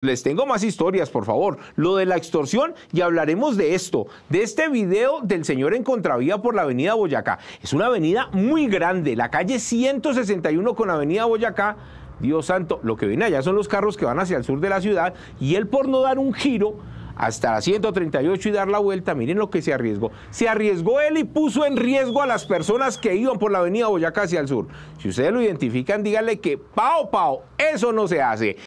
Les tengo más historias, por favor. Lo de la extorsión y hablaremos de esto, de este video del señor en contravía por la avenida Boyacá. Es una avenida muy grande, la calle 161 con la avenida Boyacá. Dios santo, lo que viene allá son los carros que van hacia el sur de la ciudad y él por no dar un giro hasta la 138 y dar la vuelta, miren lo que se arriesgó. Se arriesgó él y puso en riesgo a las personas que iban por la avenida Boyacá hacia el sur. Si ustedes lo identifican, díganle que pao, pao, eso no se hace.